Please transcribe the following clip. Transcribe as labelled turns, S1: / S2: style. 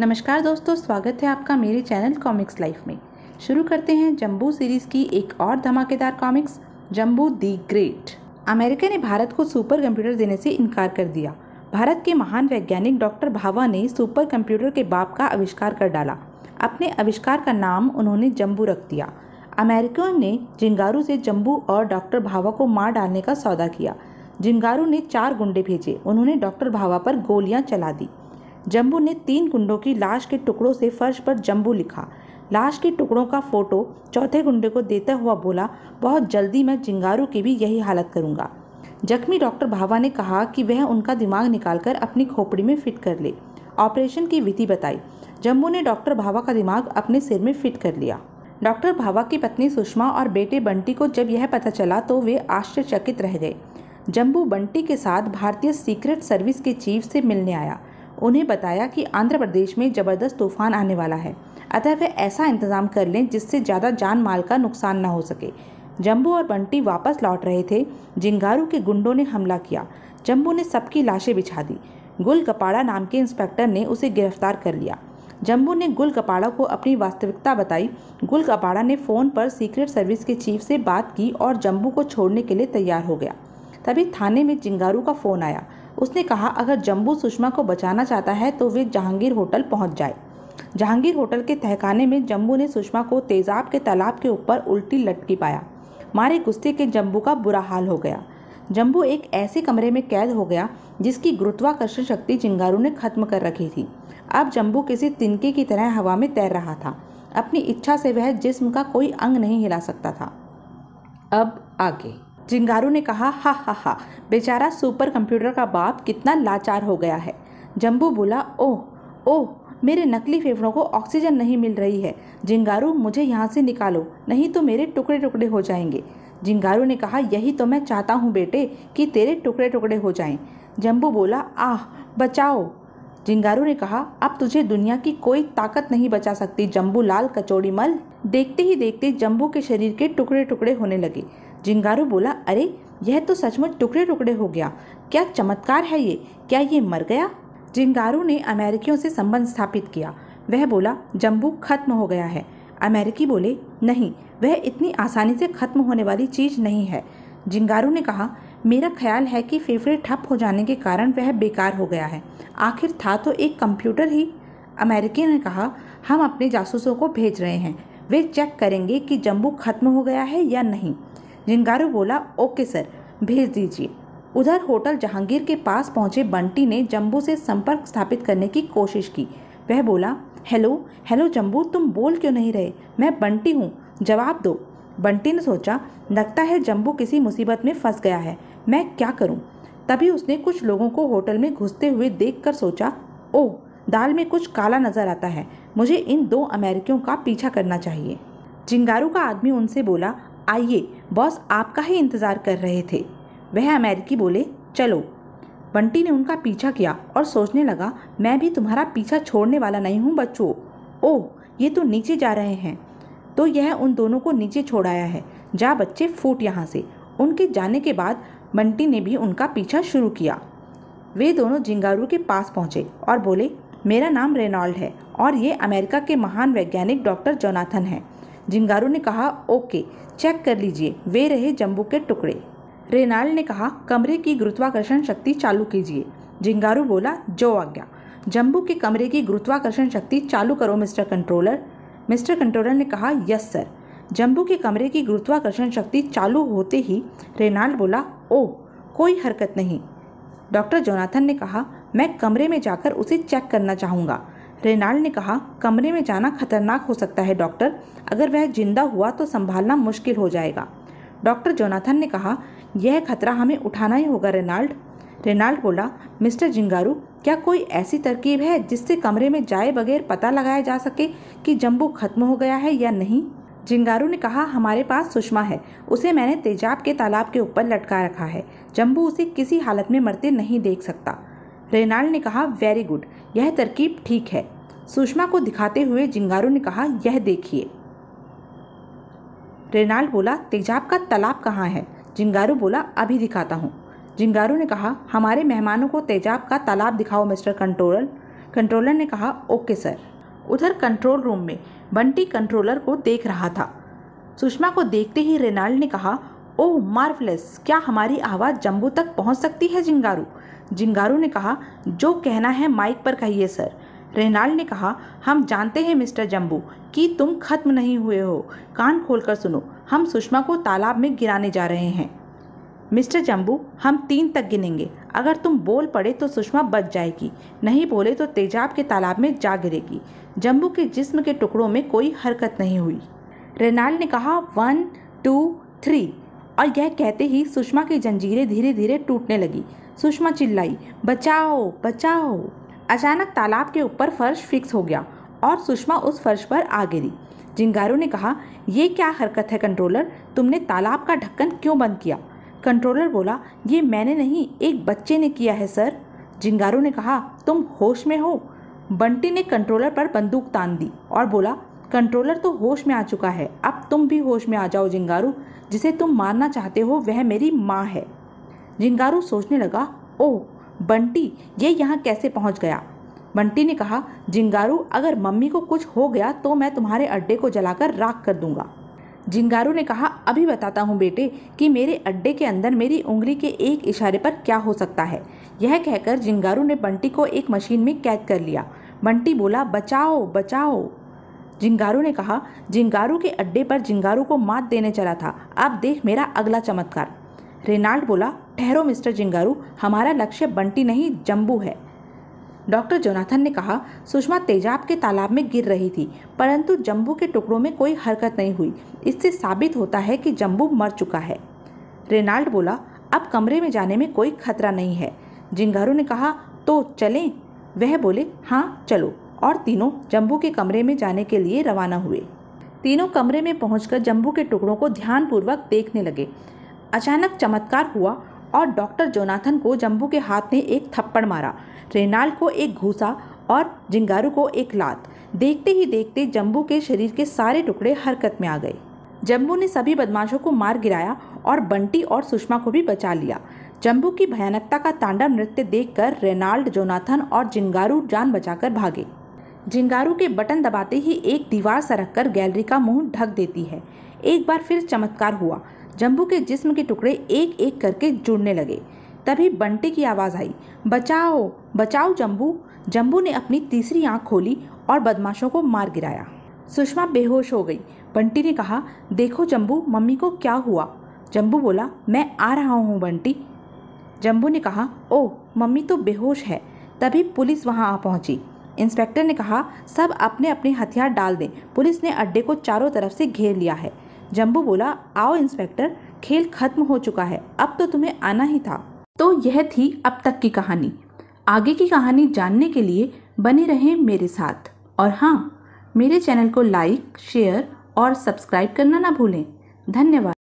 S1: नमस्कार दोस्तों स्वागत है आपका मेरे चैनल कॉमिक्स लाइफ में शुरू करते हैं जम्बू सीरीज़ की एक और धमाकेदार comics Jambu the great America ने भारत को सुपर कंप्यूटर देने से इनकार कर दिया भारत के महान वैज्ञानिक डॉक्टर भावा ने सुपर कंप्यूटर के बाप का आविष्कार कर डाला अपने आविष्कार का नाम उन्होंने जम्बू रख दिया अमेरिकियों ने जिंगारू से जम्बू और डॉक्टर भावा को मार डालने का सौदा किया जिंगारू ने चार गुंडे भेजे उन्होंने डॉक्टर भावा पर गोलियां चला दी जम्बू ने तीन गुंडों की लाश के टुकड़ों से फर्श पर जम्बू लिखा लाश के टुकड़ों का फोटो चौथे गुंडे को देता हुआ बोला बहुत जल्दी मैं जिंगारू की भी यही हालत करूंगा जख्मी डॉक्टर भावा ने कहा कि वह उनका दिमाग निकालकर अपनी खोपड़ी में फिट कर ले ऑपरेशन की विधि बताई जम्बू ने डॉक्टर भावा का दिमाग अपने सिर में फिट कर लिया डॉक्टर भावा की पत्नी सुषमा और बेटे बंटी को जब यह पता चला तो वे आश्चर्यचकित रह गए जम्बू बंटी के साथ भारतीय सीक्रेट सर्विस के चीफ से मिलने आया उन्हें बताया कि आंध्र प्रदेश में ज़बरदस्त तूफान आने वाला है अतः वे ऐसा इंतज़ाम कर लें जिससे ज़्यादा जान माल का नुकसान न हो सके जम्बू और बंटी वापस लौट रहे थे जिंगारू के गुंडों ने हमला किया जम्बू ने सबकी लाशें बिछा दी गुल कपाड़ा नाम के इंस्पेक्टर ने उसे गिरफ्तार कर लिया जम्बू ने गुल कपाड़ा को अपनी वास्तविकता बताई गुल कपाड़ा ने फ़ोन पर सीक्रेट सर्विस के चीफ से बात की और जम्बू को छोड़ने के लिए तैयार हो गया तभी थाने में जिंगारू का फ़ोन आया उसने कहा अगर जम्बू सुषमा को बचाना चाहता है तो वे जहांगीर होटल पहुंच जाए जहांगीर होटल के तहखाने में जम्बू ने सुषमा को तेजाब के तालाब के ऊपर उल्टी लटकी पाया मारे गुस्से के जम्बू का बुरा हाल हो गया जम्बू एक ऐसे कमरे में कैद हो गया जिसकी गुरुत्वाकर्षण शक्ति चिंगारू ने खत्म कर रखी थी अब जम्बू किसी तिनके की तरह हवा में तैर रहा था अपनी इच्छा से वह जिस्म का कोई अंग नहीं हिला सकता था अब आगे जिंगारू ने कहा हा हा हा बेचारा सुपर कंप्यूटर का बाप कितना लाचार हो गया है जम्बू बोला ओह ओह मेरे नकली फेफड़ों को ऑक्सीजन नहीं मिल रही है जिंगारू मुझे यहाँ से निकालो नहीं तो मेरे टुकड़े टुकड़े हो जाएंगे जिंगारू ने कहा यही तो मैं चाहता हूँ बेटे कि तेरे टुकड़े टुकड़े हो जाएं। जम्बू बोला आह बचाओ जिंगारू ने कहा अब तुझे दुनिया की कोई ताकत नहीं बचा सकती जम्बू लाल कचौड़ी मल देखते ही देखते जम्बू के शरीर के टुकड़े टुकड़े होने लगे जिंगारू बोला अरे यह तो सचमुच टुकड़े टुकड़े हो गया क्या चमत्कार है ये क्या ये मर गया जिंगारू ने अमेरिकियों से संबंध स्थापित किया वह बोला जम्बू खत्म हो गया है अमेरिकी बोले नहीं वह इतनी आसानी से खत्म होने वाली चीज़ नहीं है जिंगारू ने कहा मेरा ख्याल है कि फेफड़े ठप हो जाने के कारण वह बेकार हो गया है आखिर था तो एक कंप्यूटर ही अमेरिकी ने कहा हम अपने जासूसों को भेज रहे हैं वे चेक करेंगे कि जम्बू खत्म हो गया है या नहीं जिंगारू बोला ओके सर भेज दीजिए उधर होटल जहांगीर के पास पहुंचे बंटी ने जम्बू से संपर्क स्थापित करने की कोशिश की वह बोला हेलो हेलो जम्बू तुम बोल क्यों नहीं रहे मैं बंटी हूँ जवाब दो बंटी ने सोचा लगता है जम्बू किसी मुसीबत में फंस गया है मैं क्या करूं? तभी उसने कुछ लोगों को होटल में घुसते हुए देखकर सोचा ओह दाल में कुछ काला नजर आता है मुझे इन दो अमेरिकियों का पीछा करना चाहिए चिंगारू का आदमी उनसे बोला आइए बॉस आपका ही इंतज़ार कर रहे थे वह अमेरिकी बोले चलो बंटी ने उनका पीछा किया और सोचने लगा मैं भी तुम्हारा पीछा छोड़ने वाला नहीं हूँ बच्चों ओह ये तो नीचे जा रहे हैं तो यह उन दोनों को नीचे छोड़ाया है जा बच्चे फूट यहाँ से उनके जाने के बाद बंटी ने भी उनका पीछा शुरू किया वे दोनों जिंगारू के पास पहुँचे और बोले मेरा नाम रेनॉल्ड है और ये अमेरिका के महान वैज्ञानिक डॉक्टर जोनाथन है जिंगारू ने कहा ओके चेक कर लीजिए वे रहे जम्बू के टुकड़े रेनाल्ड ने कहा कमरे की गुरुत्वाकर्षण शक्ति चालू कीजिए जिंगारू बोला जो आज्ञा जम्बू के कमरे की गुरुत्वाकर्षण शक्ति चालू करो मिस्टर कंट्रोलर मिस्टर कंट्रोलर ने कहा यस सर जम्बू के कमरे की गुरुत्वाकर्षण शक्ति चालू होते ही रेनाल्ड बोला ओ कोई हरकत नहीं डॉक्टर जोनाथन ने कहा मैं कमरे में जाकर उसे चेक करना चाहूँगा रेनाल्ड ने कहा कमरे में जाना खतरनाक हो सकता है डॉक्टर अगर वह जिंदा हुआ तो संभालना मुश्किल हो जाएगा डॉक्टर जोनाथन ने कहा यह खतरा हमें उठाना ही होगा रेनाल्ड रेनाल्ड बोला मिस्टर जिंगारू क्या कोई ऐसी तरकीब है जिससे कमरे में जाए बगैर पता लगाया जा सके कि जम्बू खत्म हो गया है या नहीं जिंगारू ने कहा हमारे पास सुषमा है उसे मैंने तेजाब के तालाब के ऊपर लटका रखा है जम्बू उसे किसी हालत में मरते नहीं देख सकता रेनाल्ड ने कहा वेरी गुड यह तरकीब ठीक है सुषमा को दिखाते हुए जिंगारू ने कहा यह देखिए रेनाल्ड बोला तेजाब का तालाब कहाँ है जिंगारू बोला अभी दिखाता हूँ जिंगारू ने कहा हमारे मेहमानों को तेजाब का तालाब दिखाओ मिस्टर कंट्रोलर कंट्रोलर ने कहा ओके सर उधर कंट्रोल रूम में बंटी कंट्रोलर को देख रहा था सुषमा को देखते ही रेनाल्ड ने कहा ओह मार्वलेस क्या हमारी आवाज़ जम्बू तक पहुंच सकती है जिंगारू जिंगारू ने कहा जो कहना है माइक पर कहिए सर रेनाल्ड ने कहा हम जानते हैं मिस्टर जम्बू कि तुम खत्म नहीं हुए हो कान खोलकर सुनो हम सुषमा को तालाब में गिराने जा रहे हैं मिस्टर जम्बू हम तीन तक गिनेंगे अगर तुम बोल पड़े तो सुषमा बच जाएगी नहीं बोले तो तेजाब के तालाब में जा गिरेगी जम्बू के जिस्म के टुकड़ों में कोई हरकत नहीं हुई रेनाल ने कहा वन टू थ्री और यह कहते ही सुषमा की जंजीरें धीरे धीरे टूटने लगी सुषमा चिल्लाई बचाओ बचाओ अचानक तालाब के ऊपर फर्श फिक्स हो गया और सुषमा उस फर्श पर आ गिरी जिंगारू ने कहा यह क्या हरकत है कंट्रोलर तुमने तालाब का ढक्कन क्यों बंद किया कंट्रोलर बोला ये मैंने नहीं एक बच्चे ने किया है सर जिंगारू ने कहा तुम होश में हो बंटी ने कंट्रोलर पर बंदूक तान दी और बोला कंट्रोलर तो होश में आ चुका है अब तुम भी होश में आ जाओ जिंगारू जिसे तुम मारना चाहते हो वह मेरी माँ है जिंगारू सोचने लगा ओह बंटी ये यहाँ कैसे पहुँच गया बंटी ने कहा जिंगारू अगर मम्मी को कुछ हो गया तो मैं तुम्हारे अड्डे को जलाकर राख कर दूंगा झिंगारू ने कहा अभी बताता हूँ बेटे कि मेरे अड्डे के अंदर मेरी उंगली के एक इशारे पर क्या हो सकता है यह कहकर झिंगारू ने बंटी को एक मशीन में कैद कर लिया बंटी बोला बचाओ बचाओ जिंगारू ने कहा जिंगारू के अड्डे पर जिंगारू को मात देने चला था अब देख मेरा अगला चमत्कार रेनाल्ड बोला ठहरो मिस्टर जिंगारू हमारा लक्ष्य बंटी नहीं जम्बू है डॉक्टर जोनाथन ने कहा सुषमा तेजाब के तालाब में गिर रही थी परंतु जम्बू के टुकड़ों में कोई हरकत नहीं हुई इससे साबित होता है कि जम्बू मर चुका है रेनाल्ड बोला अब कमरे में जाने में कोई खतरा नहीं है जिंगारू ने कहा तो चलें वह बोले हाँ चलो और तीनों जम्बू के कमरे में जाने के लिए रवाना हुए तीनों कमरे में पहुंचकर जम्बू के टुकड़ों को ध्यानपूर्वक देखने लगे अचानक चमत्कार हुआ और डॉक्टर जोनाथन को जम्बू के हाथ ने एक थप्पड़ मारा रेनाल को एक घूसा और जिंगारू को एक लात देखते ही देखते जम्बू के शरीर के सारे टुकड़े हरकत में आ गए जम्बू ने सभी बदमाशों को मार गिराया और बंटी और सुषमा को भी बचा लिया जम्बू की भयानकता का तांडव नृत्य देखकर रेनाल्ड जोनाथन और जिंगारू जान बचाकर भागे जिंगारू के बटन दबाते ही एक दीवार कर गैलरी का मुंह ढक देती है एक बार फिर चमत्कार हुआ जम्बू के जिस्म के टुकड़े एक एक करके जुड़ने लगे तभी बंटी की आवाज़ आई बचाओ बचाओ जम्बू जम्बू ने अपनी तीसरी आंख खोली और बदमाशों को मार गिराया सुषमा बेहोश हो गई बंटी ने कहा देखो जम्बू मम्मी को क्या हुआ जम्बू बोला मैं आ रहा हूँ बंटी जम्बू ने कहा ओह मम्मी तो बेहोश है तभी पुलिस वहाँ आ पहुँची इंस्पेक्टर ने कहा सब अपने अपने हथियार डाल दें पुलिस ने अड्डे को चारों तरफ से घेर लिया है जम्बू बोला आओ इंस्पेक्टर खेल खत्म हो चुका है अब तो तुम्हें आना ही था तो यह थी अब तक की कहानी आगे की कहानी जानने के लिए बने रहें मेरे साथ और हाँ मेरे चैनल को लाइक शेयर और सब्सक्राइब करना ना भूलें धन्यवाद